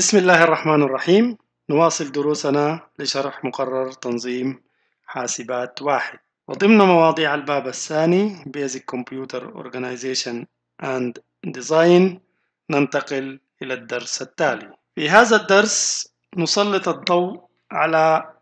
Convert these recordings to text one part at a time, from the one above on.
بسم الله الرحمن الرحيم نواصل دروسنا لشرح مقرر تنظيم حاسبات واحد وضمن مواضيع الباب الثاني Basic Computer Organization and Design ننتقل إلى الدرس التالي في هذا الدرس نسلط الضوء على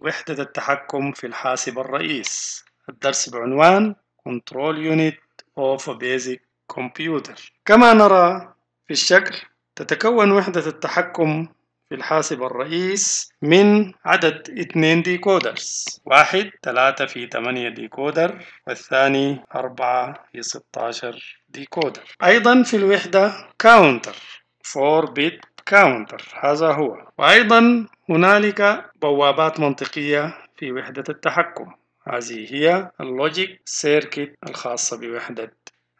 وحدة التحكم في الحاسب الرئيس الدرس بعنوان Control Unit of a Basic Computer كما نرى في الشكل تتكون وحدة التحكم في الحاسب الرئيس من عدد اثنين ديكودرز واحد ثلاثة في ثمانية ديكودر والثاني أربعة في ستاشر ديكودر أيضا في الوحدة كاونتر 4 بيت كاونتر هذا هو وأيضا هنالك بوابات منطقية في وحدة التحكم هذه هي اللوجيك سيركت الخاصة بوحدة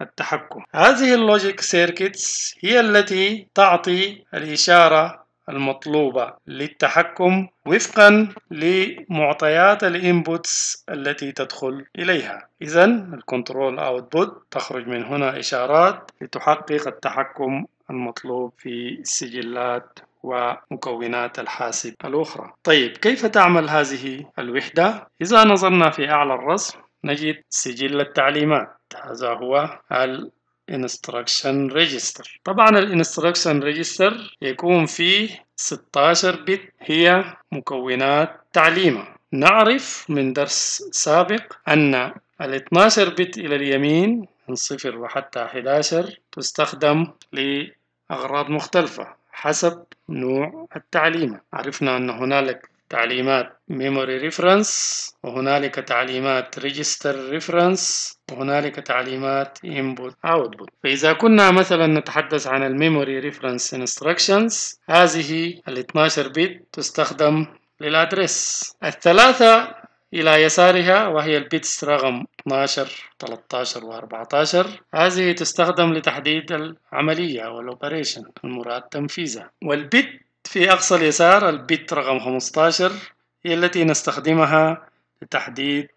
التحكم هذه اللوجيك سيركتس هي التي تعطي الإشارة المطلوبة للتحكم وفقا لمعطيات الانبوتس التي تدخل إليها إذا الكنترول اوتبوت تخرج من هنا إشارات لتحقق التحكم المطلوب في السجلات ومكونات الحاسب الأخرى طيب كيف تعمل هذه الوحدة؟ إذا نظرنا في أعلى الرسم نجد سجل التعليمات هذا هو instruction ريجستر طبعا instruction ريجستر يكون فيه 16 بت هي مكونات تعليمه نعرف من درس سابق أن ال 12 بت إلى اليمين من صفر وحتى 11 تستخدم لأغراض مختلفة حسب نوع التعليمه عرفنا أن هنالك تعليمات memory reference وهنالك تعليمات register reference وهنالك تعليمات input output فإذا كنا مثلا نتحدث عن الميموري reference instructions هذه ال 12 بت تستخدم للأدرس الثلاثة إلى يسارها وهي البيتس رقم 12 13 و 14 هذه تستخدم لتحديد العملية والأوبريشن المراد تنفيذها والبيت في أقصى اليسار البيت رقم 15 هي التي نستخدمها لتحديد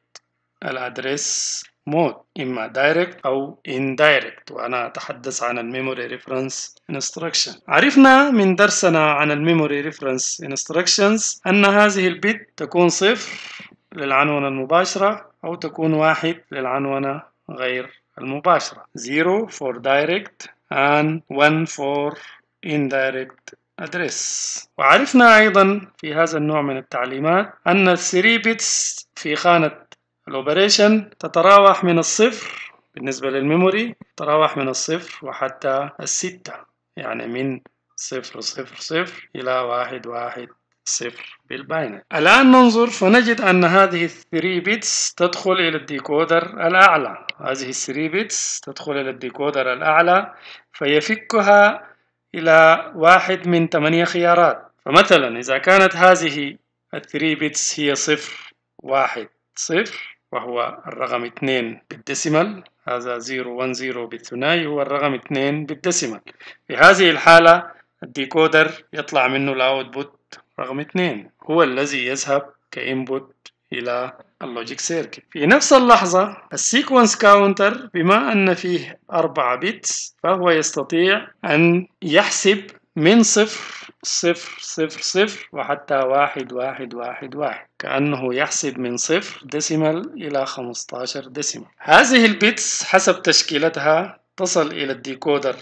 الأدرس مود إما direct أو indirect وأنا أتحدث عن الميموري reference instruction عرفنا من درسنا عن الميموري reference انستركشنز أن هذه البيت تكون صفر للعنونة المباشرة أو تكون واحد للعنونة غير المباشرة 0 for direct and 1 for indirect address وعرفنا أيضا في هذا النوع من التعليمات أن الثري بيتس في خانة الأوبريشن تتراوح من الصفر بالنسبة للميموري تتراوح من الصفر وحتى الستة يعني من صفر صفر صفر إلى واحد واحد صفر بالباينري الآن ننظر فنجد أن هذه الثري بيتس تدخل إلى الديكودر الأعلى هذه الثري بيتس تدخل إلى الديكودر الأعلى فيفكها إلى واحد من ثمانية خيارات فمثلا إذا كانت هذه الثري بيتس هي صفر واحد صفر وهو الرقم اثنين بالدسيمال هذا زيرو زيرو بالثنائي هو الرقم اثنين بالدسيمال في هذه الحالة الديكودر يطلع منه الأوتبوت رقم اثنين هو الذي يذهب كإنبوت إلى اللوجيك سيركت في نفس اللحظة السيكونس كاونتر بما أن فيه أربعة بيتس فهو يستطيع أن يحسب من صفر صفر صفر صفر وحتى واحد واحد واحد واحد كأنه يحسب من صفر ديسيمال إلى 15 ديسيمال هذه البيتس حسب تشكيلتها تصل إلى الديكودر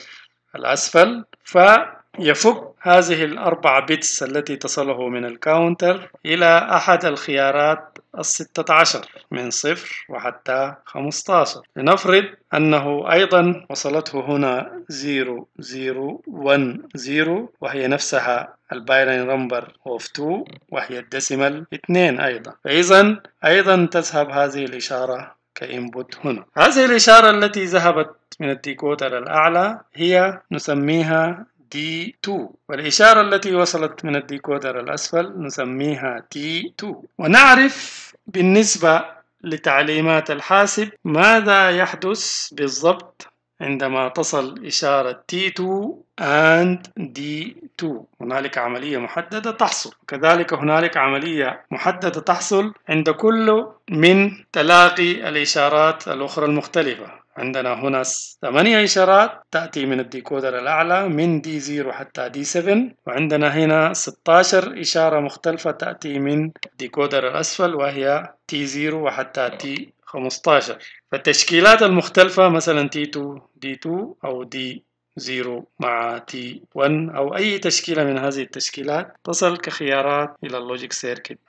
الأسفل فيفك هذه الأربع بيتس التي تصله من الكاونتر إلى أحد الخيارات الستة عشر من صفر وحتى خمستاشر لنفرض أنه أيضا وصلته هنا زيرو زيرو 1 زيرو وهي نفسها الباينري نمبر اوف 2 وهي الديسيمال 2 أيضا فإذا أيضا تذهب هذه الإشارة كإنبوت هنا هذه الإشارة التي ذهبت من الديكوتر الأعلى هي نسميها D2 والإشارة التي وصلت من الديكودر الأسفل نسميها t 2 ونعرف بالنسبة لتعليمات الحاسب ماذا يحدث بالضبط عندما تصل إشارة T2 and D2 هنالك عملية محددة تحصل كذلك هنالك عملية محددة تحصل عند كل من تلاقي الإشارات الأخرى المختلفة عندنا هنا ثمانية إشارات تأتي من الديكودر الأعلى من d 0 حتى d 7 وعندنا هنا 16 إشارة مختلفة تأتي من الديكودر الأسفل وهي t 0 وحتى t 15 فالتشكيلات المختلفة مثلا T2 2 d 2 أو دي 0 مع T1 أو أي تشكيلة من هذه التشكيلات تصل كخيارات إلى اللوجيك سيركت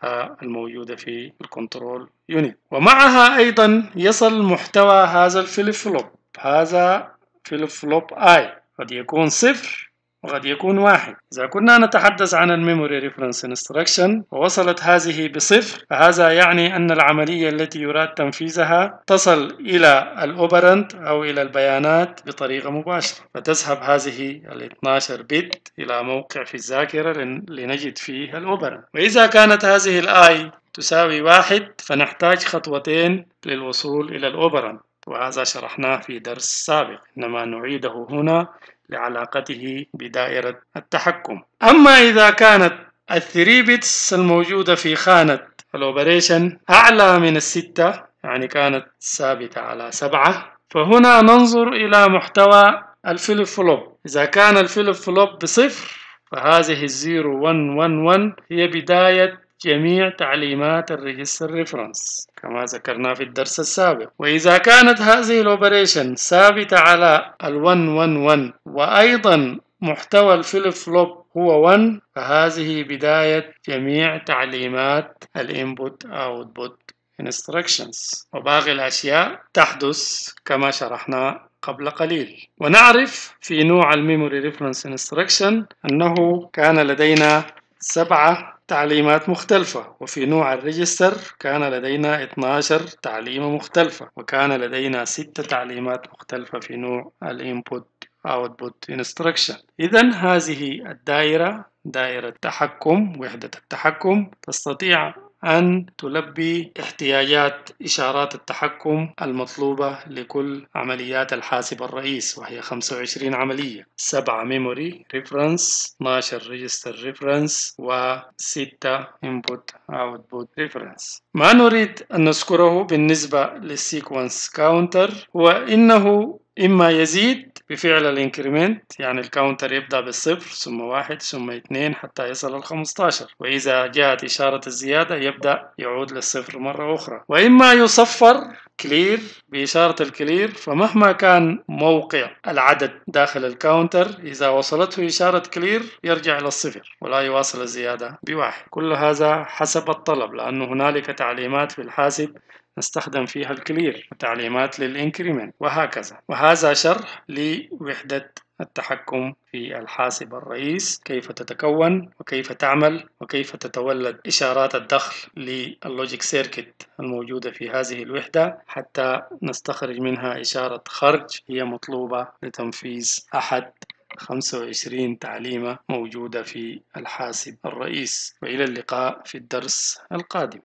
الموجودة في الكنترول يونت ومعها أيضا يصل محتوى هذا الفليب فلوب هذا فليب فلوب I قد يكون صفر وقد يكون واحد إذا كنا نتحدث عن الميموري ريفرنس انستركشن ووصلت هذه بصفر فهذا يعني أن العملية التي يراد تنفيذها تصل إلى الأوبرنت أو إلى البيانات بطريقة مباشرة فتذهب هذه ال 12 بت إلى موقع في الذاكرة لنجد فيه الأوبرنت وإذا كانت هذه الآي تساوي واحد فنحتاج خطوتين للوصول إلى الأوبرنت وهذا شرحناه في درس سابق إنما نعيده هنا لعلاقته بدائرة التحكم أما إذا كانت الثري بيتس الموجودة في خانة الأوبريشن أعلى من الستة يعني كانت ثابتة على سبعة فهنا ننظر إلى محتوى الفليب فلوب إذا كان الفليب فلوب بصفر فهذه الزيرو ون ون ون هي بداية جميع تعليمات الريجستر ريفرنس كما ذكرنا في الدرس السابق وإذا كانت هذه الأوبريشن ثابتة على ال 111 وأيضا محتوى الفليب فلوب هو 1 فهذه بداية جميع تعليمات الانبوت اوتبوت instructions وباقي الأشياء تحدث كما شرحنا قبل قليل ونعرف في نوع الميموري ريفرنس انستركشن أنه كان لدينا سبعة تعليمات مختلفة وفي نوع الريجستر كان لدينا 12 تعليمة مختلفة وكان لدينا 6 تعليمات مختلفة في نوع الانبوت output instruction إذا هذه الدائرة دائرة تحكم وحدة التحكم تستطيع أن تلبي احتياجات إشارات التحكم المطلوبة لكل عمليات الحاسب الرئيس وهي 25 عملية 7 ميموري ريفرنس 12 ريجستر ريفرنس و6 انبوت اوتبوت ريفرنس ما نريد أن نذكره بالنسبة للسيكونس كاونتر هو إنه إما يزيد بفعل الانكريمنت يعني الكاونتر يبدأ بالصفر ثم واحد ثم اثنين حتى يصل الخمستاشر وإذا جاءت إشارة الزيادة يبدأ يعود للصفر مرة أخرى وإما يصفر كلير بإشارة الكلير فمهما كان موقع العدد داخل الكاونتر إذا وصلته إشارة كلير يرجع إلى الصفر ولا يواصل الزيادة بواحد كل هذا حسب الطلب لأن هنالك تعليمات في الحاسب نستخدم فيها الكلير وتعليمات للإنكريمنت وهكذا وهذا شرح لوحدة التحكم في الحاسب الرئيس كيف تتكون وكيف تعمل وكيف تتولد إشارات الدخل للوجيك سيركت الموجودة في هذه الوحدة حتى نستخرج منها إشارة خرج هي مطلوبة لتنفيذ أحد 25 تعليمة موجودة في الحاسب الرئيس وإلى اللقاء في الدرس القادم